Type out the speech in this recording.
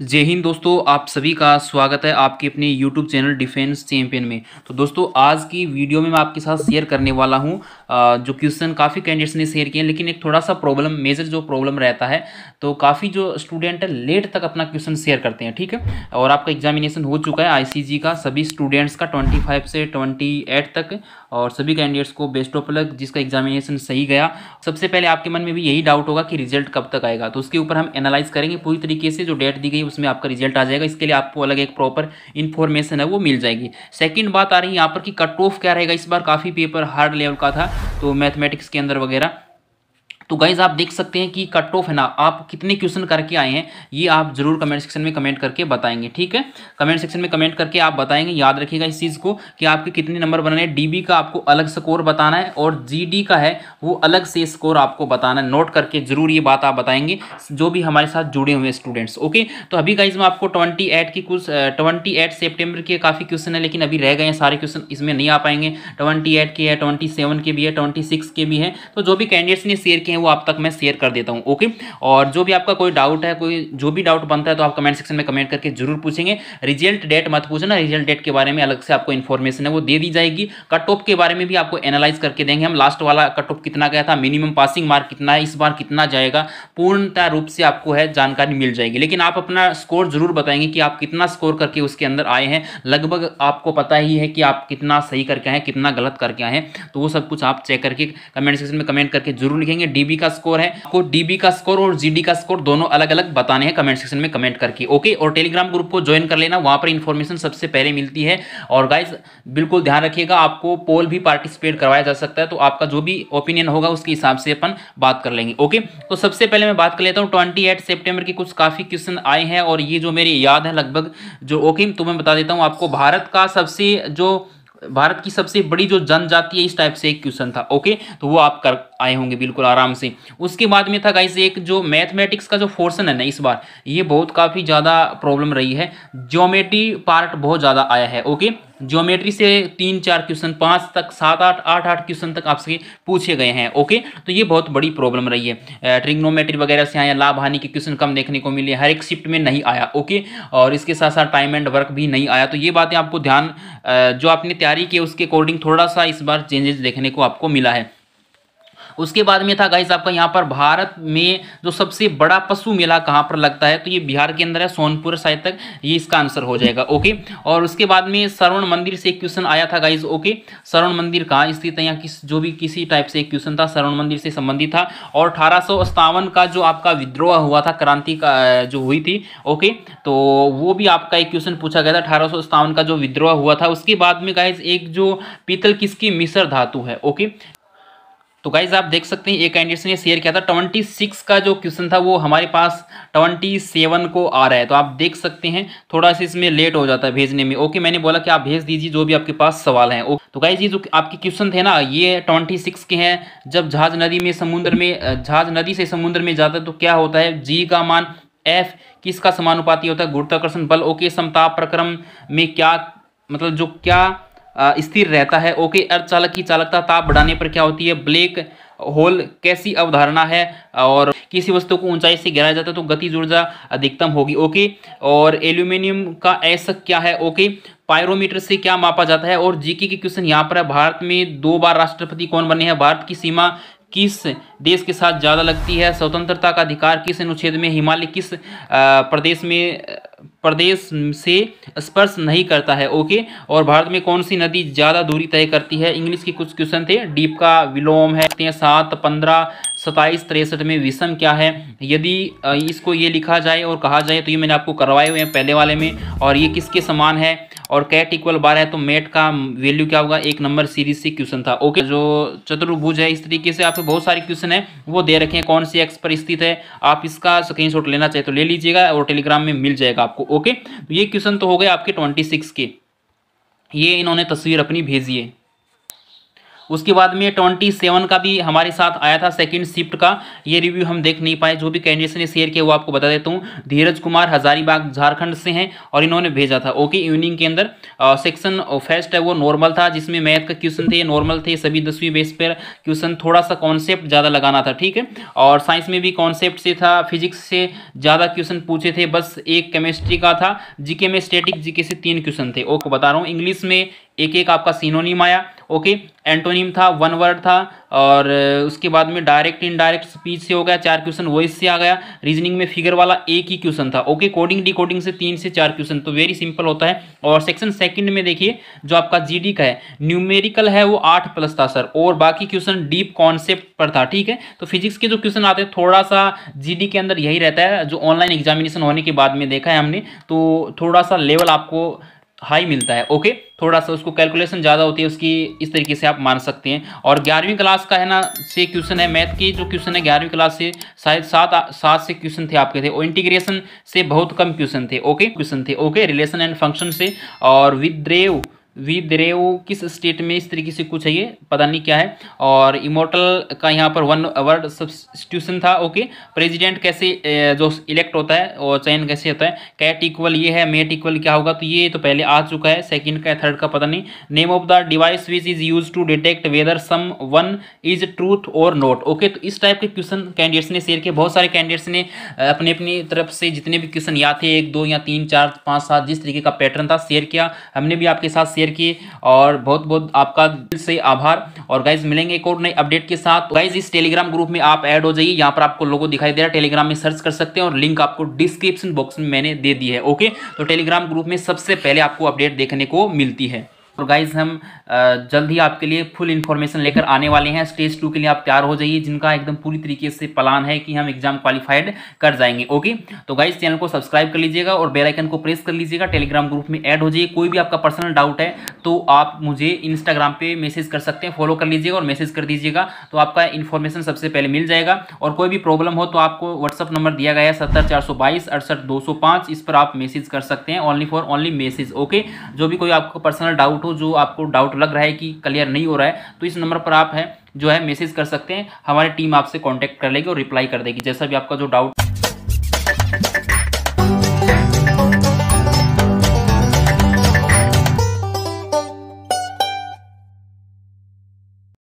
जय हिंद दोस्तों आप सभी का स्वागत है आपके अपने YouTube चैनल डिफेंस चैम्पियन में तो दोस्तों आज की वीडियो में मैं आपके साथ शेयर करने वाला हूं जो क्वेश्चन काफ़ी कैंडिडेट्स ने शेयर किए लेकिन एक थोड़ा सा प्रॉब्लम मेजर जो प्रॉब्लम रहता है तो काफ़ी जो स्टूडेंट है लेट तक अपना क्वेश्चन शेयर करते हैं ठीक है और आपका एग्जामिनेशन हो चुका है आई का सभी स्टूडेंट्स का ट्वेंटी से ट्वेंटी तक और सभी कैंडिडेट्स को बेस्ट ऑफ लक जिसका एग्जामिनेशन सही गया सबसे पहले आपके मन में भी यही डाउट होगा कि रिजल्ट कब तक आएगा तो उसके ऊपर हम एनालाइज करेंगे पूरी तरीके से जो डेट दी गई उसमें आपका रिजल्ट आ जाएगा इसके लिए आपको अलग एक प्रॉपर इन्फॉर्मेशन है वो मिल जाएगी सेकेंड बात आ रही है यहाँ पर कि कट ऑफ क्या रहेगा इस बार काफ़ी पेपर हार्ड लेवल का था तो मैथमेटिक्स के अंदर वगैरह तो गाइज आप देख सकते हैं कि कट ऑफ है ना आप कितने क्वेश्चन करके आए हैं ये आप जरूर कमेंट सेक्शन में कमेंट करके बताएंगे ठीक है कमेंट सेक्शन में कमेंट करके आप बताएंगे याद रखिएगा इस चीज़ को कि आपके कितने नंबर बनाने हैं डी का आपको अलग स्कोर बताना है और जी का है वो अलग से स्कोर आपको बताना है नोट करके जरूर ये बात आप बताएंगे जो भी हमारे साथ जुड़े हुए स्टूडेंट्स ओके तो अभी गाइज में आपको ट्वेंटी एट की कुछ ट्वेंटी एट सेप्टेम्बर के काफ़ी क्वेश्चन है लेकिन अभी रह गए हैं सारे क्वेश्चन इसमें नहीं आ पाएंगे ट्वेंटी के है ट्वेंटी के भी है ट्वेंटी के भी है तो जो भी कैंडिडेट्स ने शेयर किए हैं वो आप तक मैं शेयर कर देता हूँ ओके और जो भी आपका कोई डाउट है कोई जो भी डाउट बनता है तो आप कमेंट सेक्शन में कमेंट करके जरूर पूछेंगे रिजल्ट डेट मत पूछना रिजल्ट डेट के बारे में अलग से आपको इन्फॉर्मेशन है वो दे दी जाएगी कट ऑफ के बारे में भी आपको एनालाइज करके देंगे हम लास्ट वाला कट ऑफ कितना गया था मिनिमम पासिंग मार्क कितना है इस बार कितना जाएगा पूर्णतः रूप से आपको है जानकारी मिल जाएगी लेकिन आप अपना स्कोर जरूर बताएंगे कि आप कितना स्कोर करके उसके अंदर आए हैं लगभग आपको पता ही है कि आप कितना सही करके आए हैं कितना गलत करके आए हैं तो वो सब कुछ आप चेक करके कमेंट सेक्शन में कमेंट करके जरूर लिखेंगे डी एबी का स्कोर है आपको डीबी का स्कोर और जीडी का स्कोर दोनों अलग अलग बताने हैं कमेंट सेक्शन में कमेंट करके ओके और टेलीग्राम ग्रुप को ज्वाइन कर लेना वहां पर इन्फॉर्मेशन सबसे पहले मिलती है और गाइज बिल्कुल ध्यान रखिएगा आपको पोल भी पार्टिसिपेट करवाया जा सकता है तो आपका जो भी ओपिनियन होगा उसके हिसाब से अपन बात कर लेंगे ओके तो सबसे पहले मैं बात कर लेता हूँ ट्वेंटी एट सेप्टेम्बर के कुछ काफ़ी क्वेश्चन आए हैं और ये जो मेरी याद है लगभग जो ओके तो मैं बता देता हूँ आपको भारत का सबसे जो भारत की सबसे बड़ी जो जनजाति है इस टाइप से एक क्वेश्चन था ओके तो वो आप कर आए होंगे बिल्कुल आराम से उसके बाद में था गाइस एक जो मैथमेटिक्स का जो फोर्सन है ना इस बार ये बहुत काफ़ी ज़्यादा प्रॉब्लम रही है ज्योमेट्री पार्ट बहुत ज़्यादा आया है ओके ज्योमेट्री से तीन चार क्वेश्चन पाँच तक सात आठ आठ आठ क्वेश्चन तक आपसे पूछे गए हैं ओके तो ये बहुत बड़ी प्रॉब्लम रही है ट्रिग्नोमेट्री वगैरह से आया लाभ हानि के क्वेश्चन कम देखने को मिले हर एक शिफ्ट में नहीं आया ओके और इसके साथ साथ टाइम एंड वर्क भी नहीं आया तो ये बातें आपको ध्यान जो आपने तैयारी की उसके अकॉर्डिंग थोड़ा सा इस बार चेंजेस देखने को आपको मिला है उसके बाद में था गाइस आपका यहाँ पर भारत में जो सबसे बड़ा पशु मेला कहाँ पर लगता है तो ये बिहार के अंदर है सोनपुर शायद तक ये इसका आंसर हो जाएगा ओके और उसके बाद में श्रवण मंदिर से एक क्वेश्चन आया था गाइज ओके श्रवण मंदिर कहाँ स्थित है या किस जो भी किसी टाइप से एक क्वेश्चन था श्रवण मंदिर से संबंधित था और अठारह का जो आपका विद्रोह हुआ था क्रांति का जो हुई थी ओके तो वो भी आपका एक क्वेश्चन पूछा गया था अठारह का जो विद्रोह हुआ था उसके बाद में गाइज एक जो पीतल किसकी मिसर धातु है ओके तो गाइज आप देख सकते हैं एक कैंडिडेट ने शेयर किया था ट्वेंटी सिक्स का जो क्वेश्चन था वो हमारे पास ट्वेंटी सेवन को आ रहा है तो आप देख सकते हैं थोड़ा सा इसमें लेट हो जाता है भेजने में ओके मैंने बोला कि आप भेज दीजिए जो भी आपके पास सवाल हैं तो गाइज ये जो आपके क्वेश्चन थे ना ये ट्वेंटी सिक्स के हैं जब झाज नदी में समुद्र में झाज नदी से समुद्र में जाता है तो क्या होता है जी का मान एफ किसका समानुपाती होता है गुरुत्वाकर्षण बल ओके समताप प्रक्रम में क्या मतलब जो क्या स्थिर रहता है ओके अर्धचालक की चालकता ताप बढ़ाने पर क्या होती है ब्लैक होल कैसी अवधारणा है और किसी वस्तु को ऊंचाई से गिराया जाता है तो गति ऊर्जा अधिकतम होगी ओके और एल्यूमिनियम का ऐसा क्या है ओके पायरोमीटर से क्या मापा जाता है और जीके के क्वेश्चन यहाँ पर है भारत में दो बार राष्ट्रपति कौन बने हैं भारत की सीमा किस देश के साथ ज़्यादा लगती है स्वतंत्रता का अधिकार किस अनुच्छेद में हिमालय किस प्रदेश में प्रदेश से स्पर्श नहीं करता है ओके और भारत में कौन सी नदी ज़्यादा दूरी तय करती है इंग्लिश के कुछ क्वेश्चन थे डीप का विलोम है सात पंद्रह सताईस तिरसठ में विषम क्या है यदि इसको ये लिखा जाए और कहा जाए तो ये मैंने आपको करवाए हुए हैं पहले वाले में और ये किसके समान है और कैट इक्वल बार है तो मेट का वैल्यू क्या होगा एक नंबर सीरीज से क्वेश्चन था ओके जो चतुर्भुज है इस तरीके से आपको बहुत सारे क्वेश्चन है वो दे रखे हैं कौन सी एक्स पर स्थित है आप इसका स्क्रीनशॉट लेना चाहे तो ले लीजिएगा और टेलीग्राम में मिल जाएगा आपको ओके तो ये क्वेश्चन तो हो गए आपके ट्वेंटी के ये इन्होंने तस्वीर अपनी भेजी है उसके बाद में ट्वेंटी सेवन का भी हमारे साथ आया था सेकंड शिफ्ट का ये रिव्यू हम देख नहीं पाए जो भी कैंडिडेट्स ने शेयर किया वो आपको बता देता हूँ धीरज कुमार हजारीबाग झारखंड से हैं और इन्होंने भेजा था ओके इवनिंग के अंदर सेक्शन फर्स्ट है वो नॉर्मल था जिसमें मैथ का क्वेश्चन थे नॉर्मल थे सभी दसवीं बेस पर क्वेश्चन थोड़ा सा कॉन्सेप्ट ज़्यादा लगाना था ठीक है और साइंस में भी कॉन्सेप्ट से था फिजिक्स से ज़्यादा क्वेश्चन पूछे थे बस एक केमिस्ट्री का था जीके में स्टेटिक जीके से तीन क्वेश्चन थे ओके बता रहा हूँ इंग्लिश में एक एक आपका सीनोनिम आया ओके एंटोनिम था वन वर्ड था और उसके बाद में डायरेक्ट इनडायरेक्ट स्पीच से हो गया चार क्वेश्चन वॉइस से आ गया रीजनिंग में फिगर वाला एक ही क्वेश्चन था ओके कोडिंग डिकोडिंग से तीन से चार क्वेश्चन तो वेरी सिंपल होता है और सेक्शन सेकंड में देखिए जो आपका जी का है न्यूमेरिकल है वो आठ प्लस था सर और बाकी क्वेश्चन डीप कॉन्सेप्ट पर था ठीक है तो फिजिक्स के जो क्वेश्चन आते हैं थोड़ा सा जी के अंदर यही रहता है जो ऑनलाइन एग्जामिनेशन होने के बाद में देखा है हमने तो थोड़ा सा लेवल आपको हाई मिलता है ओके थोड़ा सा उसको कैलकुलेशन ज़्यादा होती है उसकी इस तरीके से आप मान सकते हैं और ग्यारहवीं क्लास का है ना से क्वेश्चन है मैथ के जो क्वेश्चन है ग्यारहवीं क्लास से शायद सात सात से क्वेश्चन थे आपके थे और इंटीग्रेशन से बहुत कम क्वेश्चन थे ओके क्वेश्चन थे ओके रिलेशन एंड फंक्शन से और विद्रेव विद्रेव किस स्टेट में इस तरीके से कुछ है ये पता नहीं क्या है और इमोटल का यहाँ पर वन वर्ड सब्सटीट्यूशन था ओके प्रेसिडेंट कैसे जो इलेक्ट होता है और चयन कैसे होता है कैट इक्वल ये है मेट इक्वल क्या होगा तो ये तो पहले आ चुका है सेकंड का थर्ड का पता नहीं name of the device which is use to detect whether someone is truth or not okay तो इस टाइप के क्वेश्चन कैंडिडेट्स ने शेयर किए बहुत सारे कैंडिडेट्स ने अपने अपनी तरफ से जितने भी क्वेश्चन या थे एक दो या तीन चार पाँच सात जिस तरीके का पैटर्न था शेयर किया हमने भी आपके साथ शेयर किए और बहुत बहुत आपका दिल से आभार और गाइज मिलेंगे एक और नई अपडेट के साथ गाइज इस टेलीग्राम ग्रुप में आप ऐड हो जाइए यहाँ पर आपको लोगों दिखाई दे रहा है टेलीग्राम में सर्च कर सकते हैं और लिंक आपको डिस्क्रिप्शन बॉक्स में मैंने दे दी है ओके तो टेलीग्राम ग्रुप में सबसे पहले आपको अपडेट देखने को मिलती है और गाइज हम जल्द ही आपके लिए फुल इन्फॉर्मेशन लेकर आने वाले हैं स्टेज टू के लिए आप तैयार हो जाइए जिनका एकदम पूरी तरीके से प्लान है कि हम एग्जाम क्वालिफाइड कर जाएंगे ओके तो गाइज चैनल को सब्सक्राइब कर लीजिएगा और बेलाइकन को प्रेस कर लीजिएगा टेलीग्राम ग्रुप में ऐड हो जाइए कोई भी आपका पर्सनल डाउट है तो आप मुझे इंस्टाग्राम पर मैसेज कर सकते हैं फॉलो कर लीजिएगा और मैसेज कर दीजिएगा तो आपका इन्फॉर्मेशन सबसे पहले मिल जाएगा और कोई भी प्रॉब्लम हो तो आपको व्हाट्सअप नंबर दिया गया है सत्तर चार सौ बाईस अड़सठ दो सौ पाँच इस पर आप मैसेज कर सकते हैं only for only message okay जो भी कोई आपको पर्सनल डाउट डाउट हो जो आपको डाउट लग रहा है कि क्लियर नहीं हो रहा है तो इस नंबर पर आप है जो है मैसेज कर सकते हैं हमारी टीम आपसे कॉन्टैक्ट कर लेगी और रिप्लाई कर देगी जैसा भी आपका जो डाउट